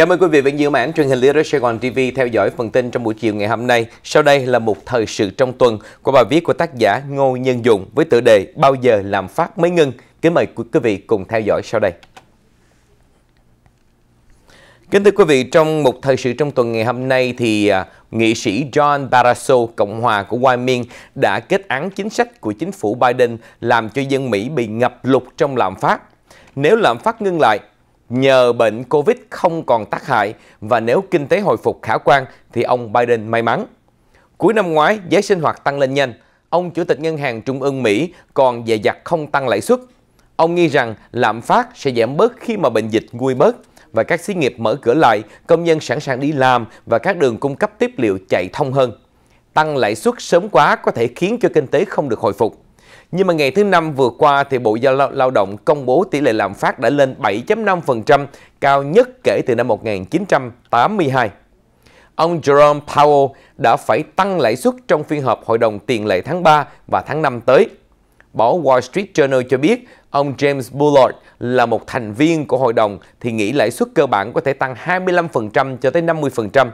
Cảm ơn quý vị vẫn giữ mãn truyền hình Leader Sài Gòn TV theo dõi phần tin trong buổi chiều ngày hôm nay. Sau đây là một thời sự trong tuần của bài viết của tác giả Ngô Nhân Dụng với tựa đề Bao giờ làm phát mới ngưng. Kính mời quý vị cùng theo dõi sau đây. Kính thưa quý vị, trong một thời sự trong tuần ngày hôm nay thì à, nghị sĩ John Barrasso, Cộng hòa của Wyoming đã kết án chính sách của chính phủ Biden làm cho dân Mỹ bị ngập lụt trong lạm phát. Nếu lạm phát ngưng lại, nhờ bệnh Covid không còn tác hại và nếu kinh tế hồi phục khả quan thì ông Biden may mắn. Cuối năm ngoái, giá sinh hoạt tăng lên nhanh. Ông Chủ tịch Ngân hàng Trung ương Mỹ còn dè dặt không tăng lãi suất. Ông nghi rằng lạm phát sẽ giảm bớt khi mà bệnh dịch nguôi bớt và các xí nghiệp mở cửa lại, công nhân sẵn sàng đi làm và các đường cung cấp tiếp liệu chạy thông hơn. Tăng lãi suất sớm quá có thể khiến cho kinh tế không được hồi phục. Nhưng mà ngày thứ năm vừa qua thì Bộ Giao Lao động công bố tỷ lệ lạm phát đã lên 7.5%, cao nhất kể từ năm 1982. Ông Jerome Powell đã phải tăng lãi suất trong phiên họp Hội đồng tiền lệ tháng 3 và tháng 5 tới. Báo Wall Street Journal cho biết ông James Bullard là một thành viên của hội đồng thì nghĩ lãi suất cơ bản có thể tăng 25% cho tới 50%.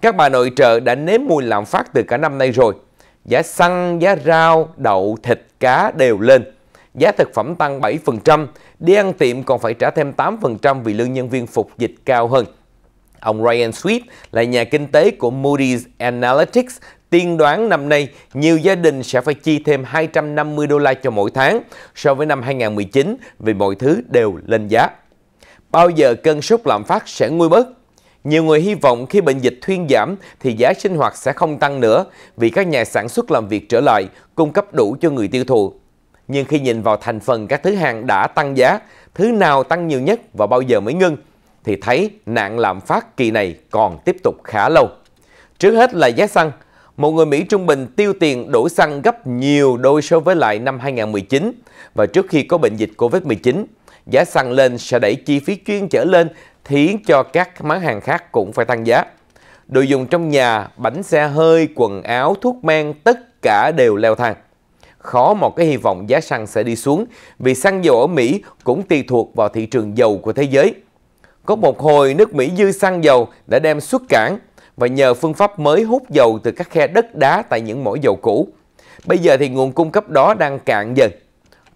Các bà nội trợ đã nếm mùi lạm phát từ cả năm nay rồi. Giá xăng, giá rau, đậu, thịt cá đều lên. Giá thực phẩm tăng 7%, đi ăn tiệm còn phải trả thêm 8% vì lương nhân viên phục dịch cao hơn. Ông Ryan Sweet là nhà kinh tế của Moody's Analytics tiên đoán năm nay nhiều gia đình sẽ phải chi thêm 250 đô la cho mỗi tháng so với năm 2019 vì mọi thứ đều lên giá. Bao giờ cơn sốc lạm phát sẽ nguôi bớt? Nhiều người hy vọng khi bệnh dịch thuyên giảm thì giá sinh hoạt sẽ không tăng nữa vì các nhà sản xuất làm việc trở lại, cung cấp đủ cho người tiêu thụ. Nhưng khi nhìn vào thành phần các thứ hàng đã tăng giá, thứ nào tăng nhiều nhất và bao giờ mới ngưng, thì thấy nạn lạm phát kỳ này còn tiếp tục khá lâu. Trước hết là giá xăng. Một người Mỹ trung bình tiêu tiền đổ xăng gấp nhiều đôi so với lại năm 2019 và trước khi có bệnh dịch Covid-19. Giá xăng lên sẽ đẩy chi phí chuyên trở lên khiến cho các món hàng khác cũng phải tăng giá. Đồ dùng trong nhà, bánh xe hơi, quần áo, thuốc men tất cả đều leo thang. Khó một cái hy vọng giá xăng sẽ đi xuống vì xăng dầu ở Mỹ cũng tùy thuộc vào thị trường dầu của thế giới. Có một hồi nước Mỹ dư xăng dầu đã đem xuất cảng và nhờ phương pháp mới hút dầu từ các khe đất đá tại những mỏ dầu cũ. Bây giờ thì nguồn cung cấp đó đang cạn dần.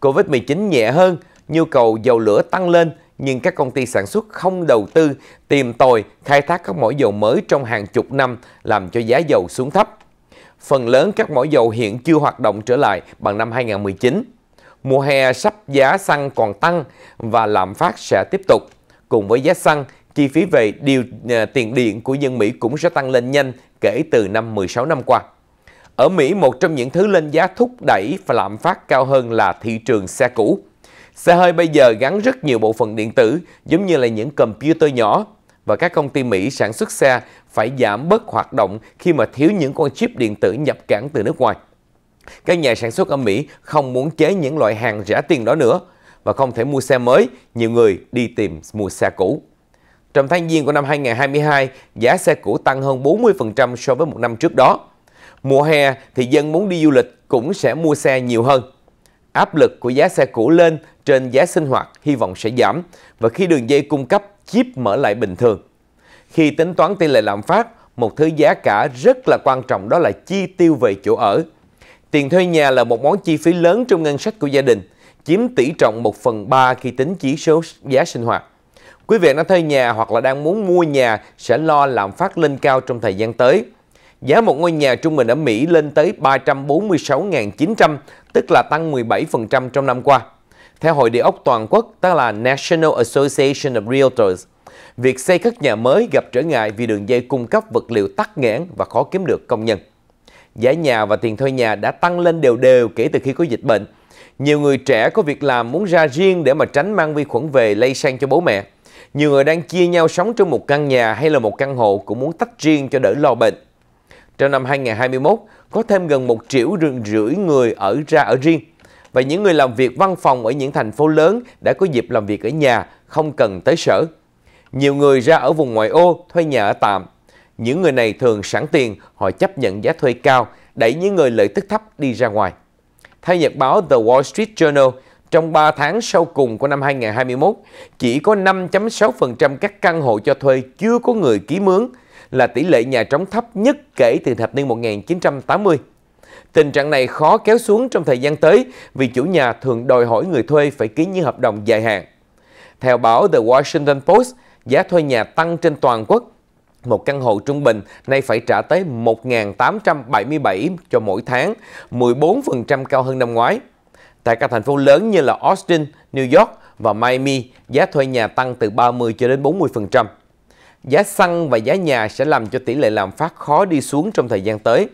Covid-19 nhẹ hơn, nhu cầu dầu lửa tăng lên nhưng các công ty sản xuất không đầu tư tìm tòi khai thác các mỏ dầu mới trong hàng chục năm làm cho giá dầu xuống thấp. Phần lớn các mỏ dầu hiện chưa hoạt động trở lại bằng năm 2019. Mùa hè sắp giá xăng còn tăng và lạm phát sẽ tiếp tục. Cùng với giá xăng, chi phí về điều à, tiền điện của dân Mỹ cũng sẽ tăng lên nhanh kể từ năm 16 năm qua. Ở Mỹ, một trong những thứ lên giá thúc đẩy và lạm phát cao hơn là thị trường xe cũ. Xe hơi bây giờ gắn rất nhiều bộ phận điện tử, giống như là những computer nhỏ, và các công ty Mỹ sản xuất xe phải giảm bớt hoạt động khi mà thiếu những con chip điện tử nhập cảng từ nước ngoài. Các nhà sản xuất ở Mỹ không muốn chế những loại hàng rẻ tiền đó nữa và không thể mua xe mới, nhiều người đi tìm mua xe cũ. Trong tháng Giêng của năm 2022, giá xe cũ tăng hơn 40% so với một năm trước đó. Mùa hè thì dân muốn đi du lịch cũng sẽ mua xe nhiều hơn áp lực của giá xe cũ lên trên giá sinh hoạt hy vọng sẽ giảm và khi đường dây cung cấp chip mở lại bình thường. Khi tính toán tỷ lệ lạm phát, một thứ giá cả rất là quan trọng đó là chi tiêu về chỗ ở. Tiền thuê nhà là một món chi phí lớn trong ngân sách của gia đình, chiếm tỷ trọng 1 phần 3 khi tính chỉ số giá sinh hoạt. Quý vị đang thuê nhà hoặc là đang muốn mua nhà sẽ lo lạm phát lên cao trong thời gian tới. Giá một ngôi nhà trung bình ở Mỹ lên tới 346.900, tức là tăng 17% trong năm qua. Theo Hội địa ốc toàn quốc, tức là National Association of Realtors, việc xây các nhà mới gặp trở ngại vì đường dây cung cấp vật liệu tắc nghẽn và khó kiếm được công nhân. Giá nhà và tiền thuê nhà đã tăng lên đều đều kể từ khi có dịch bệnh. Nhiều người trẻ có việc làm muốn ra riêng để mà tránh mang vi khuẩn về lây sang cho bố mẹ. Nhiều người đang chia nhau sống trong một căn nhà hay là một căn hộ cũng muốn tách riêng cho đỡ lo bệnh. Trong năm 2021, có thêm gần một triệu rưỡi người ở ra ở riêng. Và những người làm việc văn phòng ở những thành phố lớn đã có dịp làm việc ở nhà, không cần tới sở. Nhiều người ra ở vùng ngoại ô, thuê nhà ở tạm. Những người này thường sẵn tiền, họ chấp nhận giá thuê cao, đẩy những người lợi tức thấp đi ra ngoài. Theo nhật báo The Wall Street Journal, trong 3 tháng sau cùng của năm 2021, chỉ có 5.6% các căn hộ cho thuê chưa có người ký mướn, là tỷ lệ nhà trống thấp nhất kể từ thập niên 1980. Tình trạng này khó kéo xuống trong thời gian tới vì chủ nhà thường đòi hỏi người thuê phải ký những hợp đồng dài hạn. Theo báo The Washington Post, giá thuê nhà tăng trên toàn quốc. Một căn hộ trung bình nay phải trả tới 1.877 cho mỗi tháng, 14% cao hơn năm ngoái. Tại các thành phố lớn như là Austin, New York và Miami, giá thuê nhà tăng từ 30 cho đến 40% giá xăng và giá nhà sẽ làm cho tỷ lệ lạm phát khó đi xuống trong thời gian tới.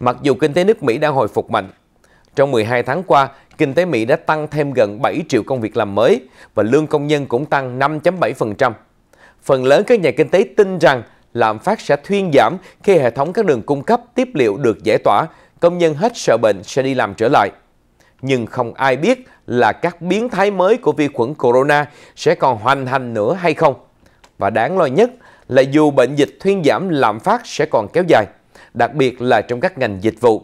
Mặc dù kinh tế nước Mỹ đang hồi phục mạnh, trong 12 tháng qua, kinh tế Mỹ đã tăng thêm gần 7 triệu công việc làm mới và lương công nhân cũng tăng 5.7%. Phần lớn các nhà kinh tế tin rằng lạm phát sẽ thuyên giảm khi hệ thống các đường cung cấp tiếp liệu được giải tỏa, công nhân hết sợ bệnh sẽ đi làm trở lại. Nhưng không ai biết là các biến thái mới của vi khuẩn corona sẽ còn hoành hành nữa hay không. Và đáng lo nhất là dù bệnh dịch thuyên giảm lạm phát sẽ còn kéo dài, đặc biệt là trong các ngành dịch vụ.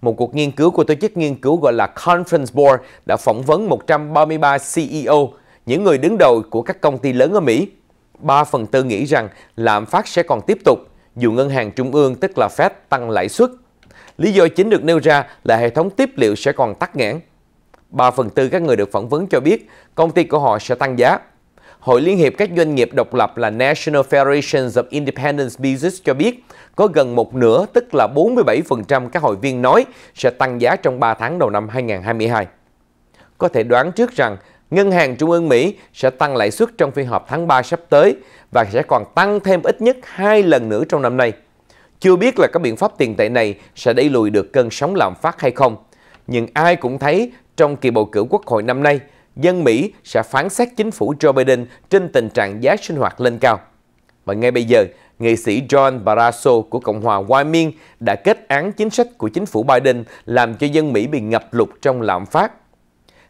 Một cuộc nghiên cứu của tổ chức nghiên cứu gọi là Conference Board đã phỏng vấn 133 CEO, những người đứng đầu của các công ty lớn ở Mỹ. 3 phần tư nghĩ rằng lạm phát sẽ còn tiếp tục, dù ngân hàng trung ương tức là Fed tăng lãi suất. Lý do chính được nêu ra là hệ thống tiếp liệu sẽ còn tắc nghẽn. 3 phần tư các người được phỏng vấn cho biết công ty của họ sẽ tăng giá, Hội Liên hiệp các doanh nghiệp độc lập là National Federation of Independent Business cho biết có gần một nửa, tức là 47% các hội viên nói sẽ tăng giá trong 3 tháng đầu năm 2022. Có thể đoán trước rằng Ngân hàng Trung ương Mỹ sẽ tăng lãi suất trong phiên họp tháng 3 sắp tới và sẽ còn tăng thêm ít nhất 2 lần nữa trong năm nay. Chưa biết là các biện pháp tiền tệ này sẽ đẩy lùi được cơn sóng lạm phát hay không. Nhưng ai cũng thấy trong kỳ bầu cử quốc hội năm nay – dân Mỹ sẽ phán xét chính phủ Joe Biden trên tình trạng giá sinh hoạt lên cao. Và ngay bây giờ, nghệ sĩ John Barrasso của Cộng hòa Wyoming đã kết án chính sách của chính phủ Biden làm cho dân Mỹ bị ngập lụt trong lạm phát.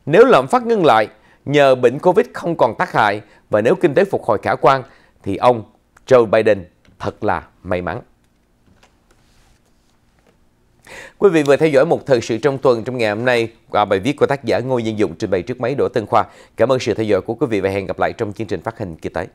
Nếu lạm phát ngưng lại, nhờ bệnh Covid không còn tác hại và nếu kinh tế phục hồi khả quan, thì ông Joe Biden thật là may mắn. Quý vị vừa theo dõi một thời sự trong tuần trong ngày hôm nay qua bài viết của tác giả Ngô Nhân Dụng trình bày trước máy Đỗ Tân Khoa. Cảm ơn sự theo dõi của quý vị và hẹn gặp lại trong chương trình phát hình kỳ tới.